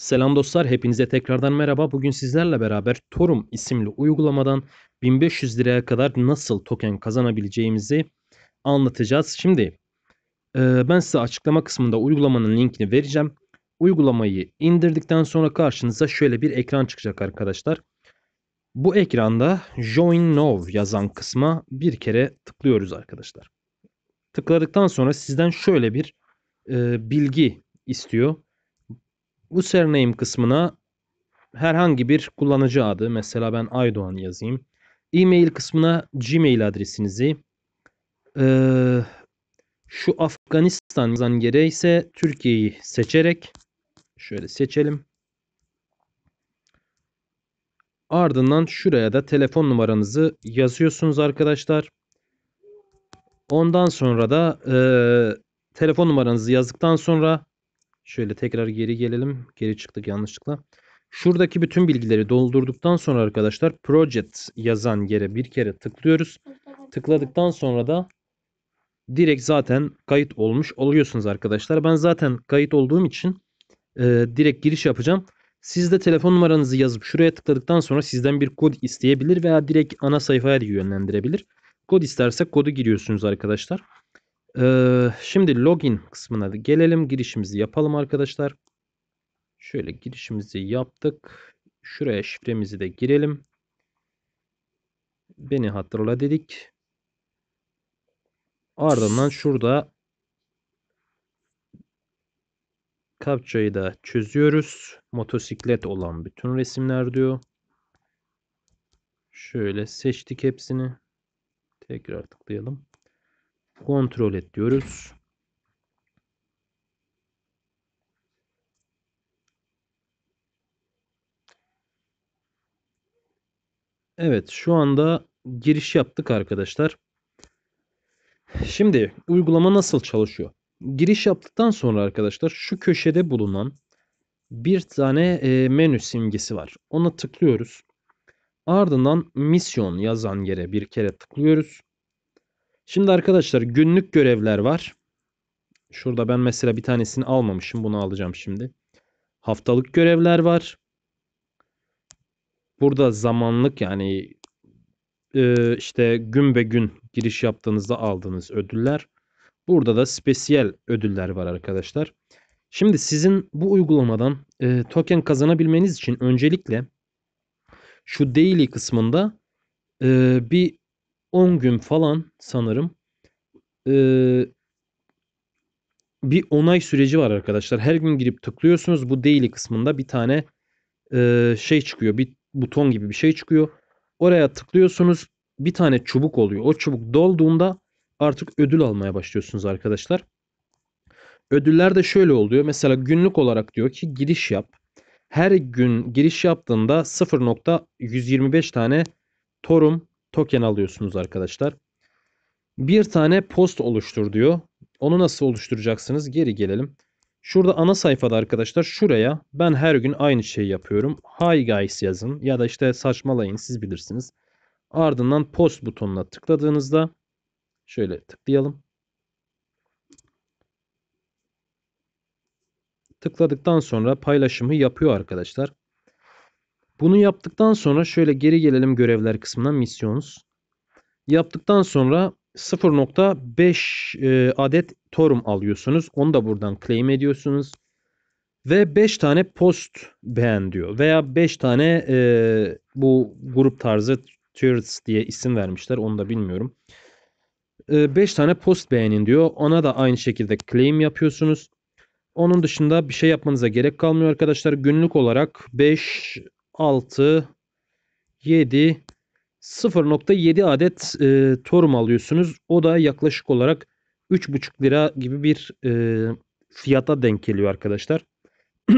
Selam dostlar, hepinize tekrardan merhaba. Bugün sizlerle beraber Torum isimli uygulamadan 1500 liraya kadar nasıl token kazanabileceğimizi anlatacağız. Şimdi e, ben size açıklama kısmında uygulamanın linkini vereceğim. Uygulamayı indirdikten sonra karşınıza şöyle bir ekran çıkacak arkadaşlar. Bu ekranda Join Now yazan kısma bir kere tıklıyoruz arkadaşlar. Tıkladıktan sonra sizden şöyle bir e, bilgi istiyor bu surname kısmına herhangi bir kullanıcı adı mesela ben Aydoğan yazayım. E-mail kısmına Gmail adresinizi e, şu Afganistan yazan yere ise Türkiye'yi seçerek şöyle seçelim. Ardından şuraya da telefon numaranızı yazıyorsunuz arkadaşlar. Ondan sonra da e, telefon numaranızı yazdıktan sonra Şöyle tekrar geri gelelim. Geri çıktık yanlışlıkla. Şuradaki bütün bilgileri doldurduktan sonra arkadaşlar project yazan yere bir kere tıklıyoruz. Tıkladıktan sonra da direkt zaten kayıt olmuş oluyorsunuz arkadaşlar. Ben zaten kayıt olduğum için e, direkt giriş yapacağım. Siz de telefon numaranızı yazıp şuraya tıkladıktan sonra sizden bir kod isteyebilir veya direkt ana sayfaya yönlendirebilir. Kod isterse kodu giriyorsunuz arkadaşlar. Ee, şimdi login kısmına da gelelim. Girişimizi yapalım arkadaşlar. Şöyle girişimizi yaptık. Şuraya şifremizi de girelim. Beni hatırla dedik. Ardından şurada kapçayı da çözüyoruz. Motosiklet olan bütün resimler diyor. Şöyle seçtik hepsini. Tekrar tıklayalım kontrol et diyoruz. Evet şu anda giriş yaptık arkadaşlar. Şimdi uygulama nasıl çalışıyor? Giriş yaptıktan sonra arkadaşlar şu köşede bulunan bir tane e, menü simgesi var. Ona tıklıyoruz. Ardından misyon yazan yere bir kere tıklıyoruz. Şimdi arkadaşlar günlük görevler var. Şurada ben mesela bir tanesini almamışım. Bunu alacağım şimdi. Haftalık görevler var. Burada zamanlık yani e, işte gün be gün giriş yaptığınızda aldığınız ödüller. Burada da spesiyel ödüller var arkadaşlar. Şimdi sizin bu uygulamadan e, token kazanabilmeniz için öncelikle şu daily kısmında e, bir 10 gün falan sanırım ee, bir onay süreci var arkadaşlar. Her gün girip tıklıyorsunuz. Bu daily kısmında bir tane e, şey çıkıyor. Bir buton gibi bir şey çıkıyor. Oraya tıklıyorsunuz. Bir tane çubuk oluyor. O çubuk dolduğunda artık ödül almaya başlıyorsunuz arkadaşlar. Ödüller de şöyle oluyor. Mesela günlük olarak diyor ki giriş yap. Her gün giriş yaptığında 0.125 tane torum token alıyorsunuz arkadaşlar. Bir tane post oluştur diyor. Onu nasıl oluşturacaksınız? Geri gelelim. Şurada ana sayfada arkadaşlar şuraya ben her gün aynı şeyi yapıyorum. Hi guys yazın ya da işte saçmalayın siz bilirsiniz. Ardından post butonuna tıkladığınızda şöyle tıklayalım. Tıkladıktan sonra paylaşımı yapıyor arkadaşlar. Bunu yaptıktan sonra şöyle geri gelelim görevler kısmına missions. Yaptıktan sonra 0.5 e, adet torum alıyorsunuz. Onu da buradan claim ediyorsunuz. Ve 5 tane post beğen diyor. Veya 5 tane e, bu grup tarzı Turrets diye isim vermişler. Onu da bilmiyorum. 5 e, tane post beğenin diyor. Ona da aynı şekilde claim yapıyorsunuz. Onun dışında bir şey yapmanıza gerek kalmıyor arkadaşlar. Günlük olarak 5 6, 7, 0.7 adet e, torum alıyorsunuz. O da yaklaşık olarak 3.5 lira gibi bir e, fiyata denk geliyor arkadaşlar.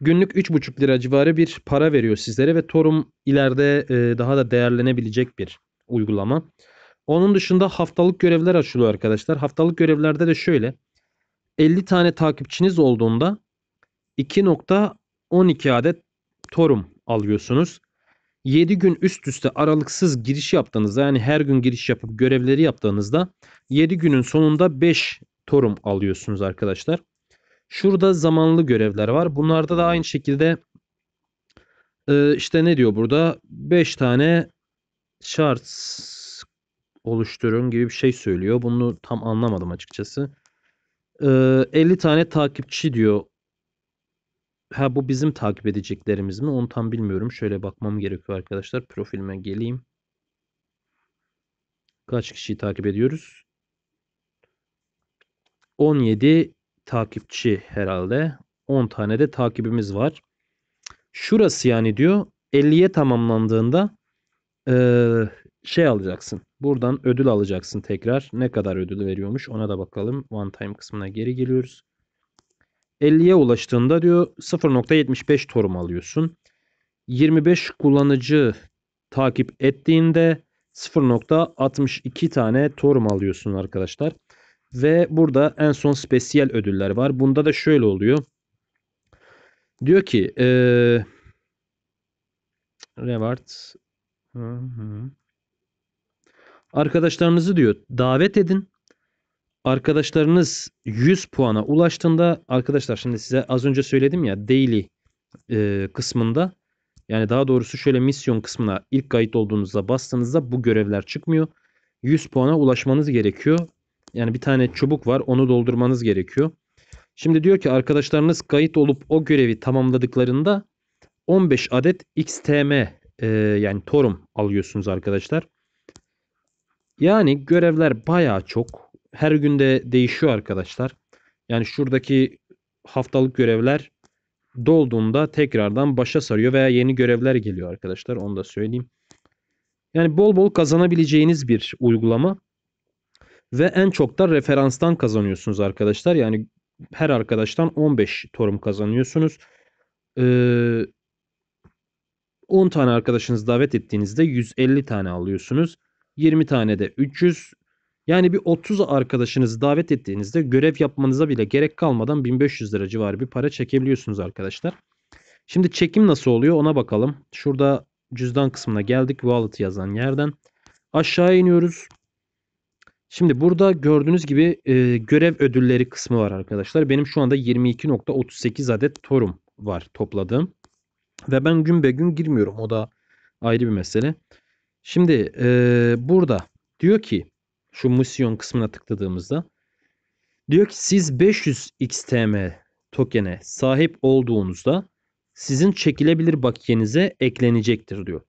Günlük 3.5 lira civarı bir para veriyor sizlere ve Torum ileride e, daha da değerlenebilecek bir uygulama. Onun dışında haftalık görevler açılıyor arkadaşlar. Haftalık görevlerde de şöyle. 50 tane takipçiniz olduğunda 2.12 adet Torum alıyorsunuz. 7 gün üst üste aralıksız giriş yaptığınızda yani her gün giriş yapıp görevleri yaptığınızda 7 günün sonunda 5 Torum alıyorsunuz arkadaşlar. Şurada zamanlı görevler var. Bunlarda da aynı şekilde e, işte ne diyor burada 5 tane şart oluşturun gibi bir şey söylüyor. Bunu tam anlamadım açıkçası. 50 e, tane takipçi diyor Ha bu bizim takip edeceklerimiz mi? Onu tam bilmiyorum. Şöyle bakmam gerekiyor arkadaşlar. Profilime geleyim. Kaç kişiyi takip ediyoruz? 17 takipçi herhalde. 10 tane de takibimiz var. Şurası yani diyor 50'ye tamamlandığında şey alacaksın. Buradan ödül alacaksın tekrar. Ne kadar ödül veriyormuş ona da bakalım. One time kısmına geri geliyoruz. 50'ye ulaştığında diyor 0.75 torum alıyorsun. 25 kullanıcı takip ettiğinde 0.62 tane torum alıyorsun arkadaşlar. Ve burada en son spesiyel ödüller var. Bunda da şöyle oluyor. Diyor ki ee, Reward hı hı. Arkadaşlarınızı diyor davet edin Arkadaşlarınız 100 puana ulaştığında arkadaşlar şimdi size az önce söyledim ya daily e, kısmında yani daha doğrusu şöyle misyon kısmına ilk kayıt olduğunuzda bastığınızda bu görevler çıkmıyor. 100 puana ulaşmanız gerekiyor. Yani bir tane çubuk var onu doldurmanız gerekiyor. Şimdi diyor ki arkadaşlarınız kayıt olup o görevi tamamladıklarında 15 adet XTM e, yani torum alıyorsunuz arkadaşlar. Yani görevler baya çok her günde değişiyor arkadaşlar. Yani şuradaki haftalık görevler dolduğunda tekrardan başa sarıyor veya yeni görevler geliyor arkadaşlar. Onu da söyleyeyim. Yani bol bol kazanabileceğiniz bir uygulama ve en çok da referanstan kazanıyorsunuz arkadaşlar. Yani her arkadaştan 15 torum kazanıyorsunuz. Ee, 10 tane arkadaşınızı davet ettiğinizde 150 tane alıyorsunuz. 20 tane de 300, yani bir 30 arkadaşınızı davet ettiğinizde görev yapmanıza bile gerek kalmadan 1500 lira civarı bir para çekebiliyorsunuz arkadaşlar. Şimdi çekim nasıl oluyor ona bakalım. Şurada cüzdan kısmına geldik. Wallet yazan yerden. Aşağı iniyoruz. Şimdi burada gördüğünüz gibi e, görev ödülleri kısmı var arkadaşlar. Benim şu anda 22.38 adet torum var topladığım. Ve ben gün be gün girmiyorum. O da ayrı bir mesele. Şimdi e, burada diyor ki şu misyon kısmına tıkladığımızda diyor ki siz 500 XTM tokene sahip olduğunuzda sizin çekilebilir bakiyenize eklenecektir diyor.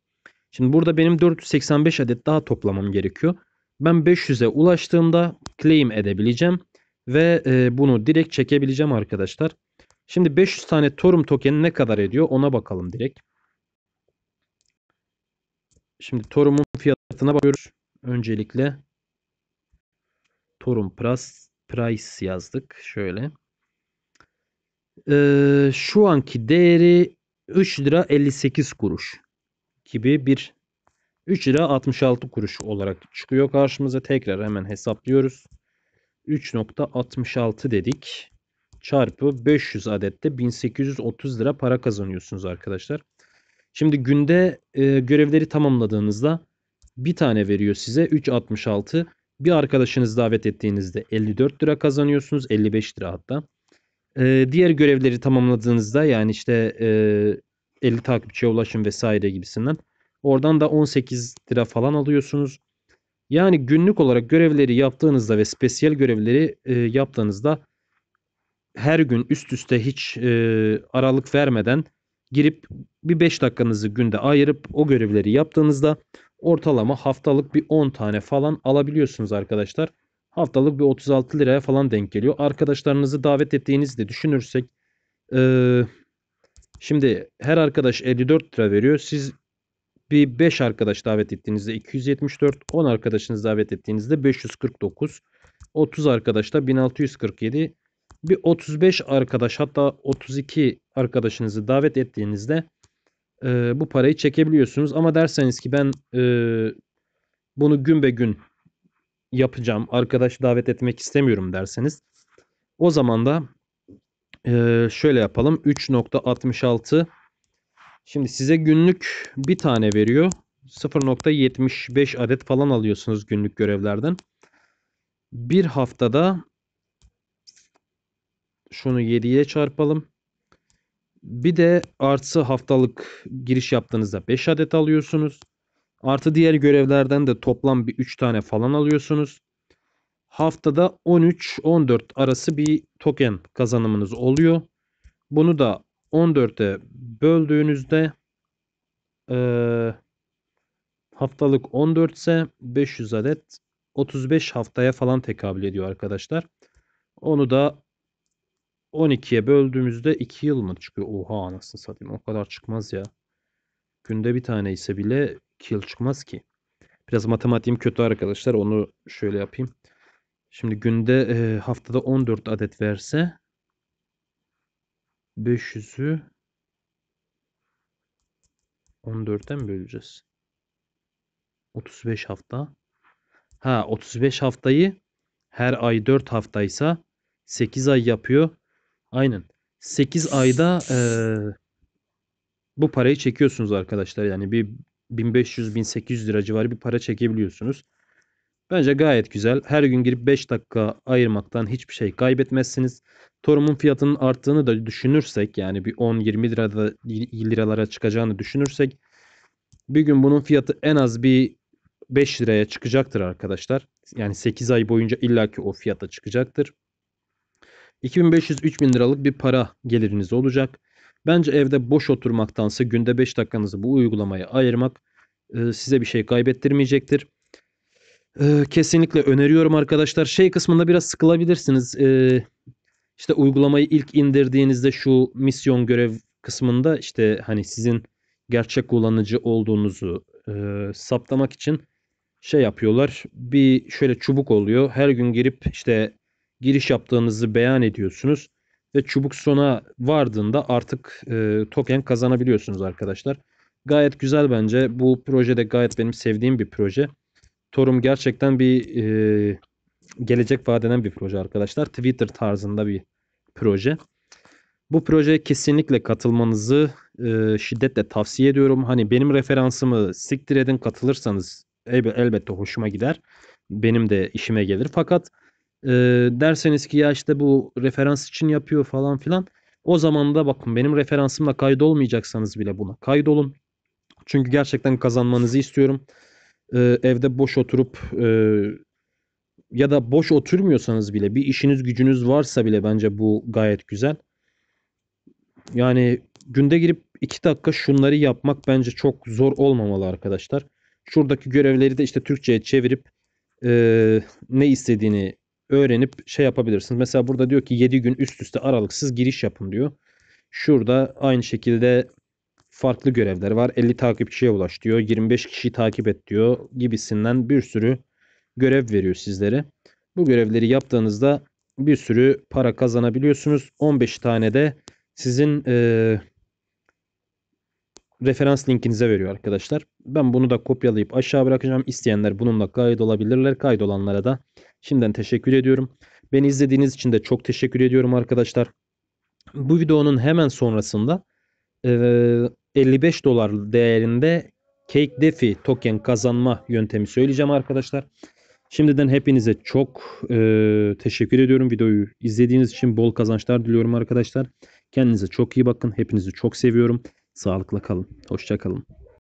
Şimdi burada benim 485 adet daha toplamam gerekiyor. Ben 500'e ulaştığımda claim edebileceğim ve e, bunu direkt çekebileceğim arkadaşlar. Şimdi 500 tane Torum tokeni ne kadar ediyor ona bakalım direkt. Şimdi Torum'un fiyatına bakıyoruz öncelikle. Torun Price yazdık. Şöyle. Ee, şu anki değeri 3 lira 58 kuruş gibi bir 3 lira 66 kuruş olarak çıkıyor karşımıza. Tekrar hemen hesaplıyoruz. 3.66 dedik. Çarpı 500 adette 1830 lira para kazanıyorsunuz arkadaşlar. Şimdi günde e, görevleri tamamladığınızda bir tane veriyor size 3.66. Bir arkadaşınızı davet ettiğinizde 54 lira kazanıyorsunuz. 55 lira hatta. Ee, diğer görevleri tamamladığınızda yani işte e, 50 takipçiye ulaşın vesaire gibisinden. Oradan da 18 lira falan alıyorsunuz. Yani günlük olarak görevleri yaptığınızda ve spesiyel görevleri e, yaptığınızda her gün üst üste hiç e, aralık vermeden girip bir 5 dakikanızı günde ayırıp o görevleri yaptığınızda ortalama haftalık bir 10 tane falan alabiliyorsunuz arkadaşlar. Haftalık bir 36 liraya falan denk geliyor. Arkadaşlarınızı davet ettiğinizi de düşünürsek ee, şimdi her arkadaş 54 lira veriyor. Siz bir 5 arkadaş davet ettiğinizde 274, 10 arkadaşınızı davet ettiğinizde 549, 30 arkadaşta 1647, bir 35 arkadaş hatta 32 arkadaşınızı davet ettiğinizde e, bu parayı çekebiliyorsunuz. Ama derseniz ki ben e, bunu gün be gün yapacağım, arkadaş davet etmek istemiyorum derseniz o zaman da e, şöyle yapalım 3.66 şimdi size günlük bir tane veriyor 0.75 adet falan alıyorsunuz günlük görevlerden. Bir haftada şunu 7'ye çarpalım. Bir de artı haftalık giriş yaptığınızda 5 adet alıyorsunuz. Artı diğer görevlerden de toplam bir 3 tane falan alıyorsunuz. Haftada 13-14 arası bir token kazanımınız oluyor. Bunu da 14'e böldüğünüzde e, haftalık 14 ise 500 adet 35 haftaya falan tekabül ediyor arkadaşlar. Onu da 12'ye böldüğümüzde 2 yıl mı çıkıyor? Oha anasını satayım. O kadar çıkmaz ya. Günde bir tane ise bile 2 yıl çıkmaz ki. Biraz matematiğim kötü arkadaşlar. Onu şöyle yapayım. Şimdi günde e, haftada 14 adet verse 500'ü 14'e mi böleceğiz? 35 hafta. Ha 35 haftayı her ay 4 haftaysa 8 ay yapıyor. Aynen. 8 ayda eee, bu parayı çekiyorsunuz arkadaşlar. Yani bir 1500-1800 lira civarı bir para çekebiliyorsunuz. Bence gayet güzel. Her gün girip 5 dakika ayırmaktan hiçbir şey kaybetmezsiniz. Torumun fiyatının arttığını da düşünürsek yani bir 10-20 lirada liralara çıkacağını düşünürsek bir gün bunun fiyatı en az bir 5 liraya çıkacaktır arkadaşlar. Yani 8 ay boyunca illaki o fiyata çıkacaktır. 2500-3000 liralık bir para geliriniz olacak. Bence evde boş oturmaktansa günde 5 dakikanızı bu uygulamaya ayırmak e, size bir şey kaybettirmeyecektir. E, kesinlikle öneriyorum arkadaşlar. Şey kısmında biraz sıkılabilirsiniz. E, işte uygulamayı ilk indirdiğinizde şu misyon görev kısmında işte hani sizin gerçek kullanıcı olduğunuzu saptamak için şey yapıyorlar. Bir şöyle çubuk oluyor. Her gün girip işte giriş yaptığınızı beyan ediyorsunuz ve çubuk sona vardığında artık e, token kazanabiliyorsunuz arkadaşlar. Gayet güzel bence. Bu projede gayet benim sevdiğim bir proje. Torum gerçekten bir e, gelecek vadeden bir proje arkadaşlar. Twitter tarzında bir proje. Bu projeye kesinlikle katılmanızı e, şiddetle tavsiye ediyorum. Hani benim referansımı siktir edin katılırsanız elbette hoşuma gider. Benim de işime gelir. Fakat e, derseniz ki ya işte bu referans için yapıyor falan filan. O zaman da bakın benim referansımla kaydolmayacaksanız bile buna kaydolun. Çünkü gerçekten kazanmanızı istiyorum. E, evde boş oturup e, ya da boş oturmuyorsanız bile bir işiniz gücünüz varsa bile bence bu gayet güzel. Yani günde girip 2 dakika şunları yapmak bence çok zor olmamalı arkadaşlar. Şuradaki görevleri de işte Türkçe'ye çevirip e, ne istediğini öğrenip şey yapabilirsiniz. Mesela burada diyor ki 7 gün üst üste aralıksız giriş yapın diyor. Şurada aynı şekilde farklı görevler var. 50 takipçiye ulaş diyor. 25 kişiyi takip et diyor gibisinden bir sürü görev veriyor sizlere. Bu görevleri yaptığınızda bir sürü para kazanabiliyorsunuz. 15 tane de sizin e, referans linkinize veriyor arkadaşlar. Ben bunu da kopyalayıp aşağı bırakacağım. İsteyenler bununla kaydolabilirler. Kaydolanlara da şimdiden teşekkür ediyorum. Beni izlediğiniz için de çok teşekkür ediyorum arkadaşlar. Bu videonun hemen sonrasında 55 dolar değerinde Cake Defi token kazanma yöntemi söyleyeceğim arkadaşlar. Şimdiden hepinize çok teşekkür ediyorum. Videoyu izlediğiniz için bol kazançlar diliyorum arkadaşlar. Kendinize çok iyi bakın. Hepinizi çok seviyorum. Sağlıkla kalın. Hoşça kalın.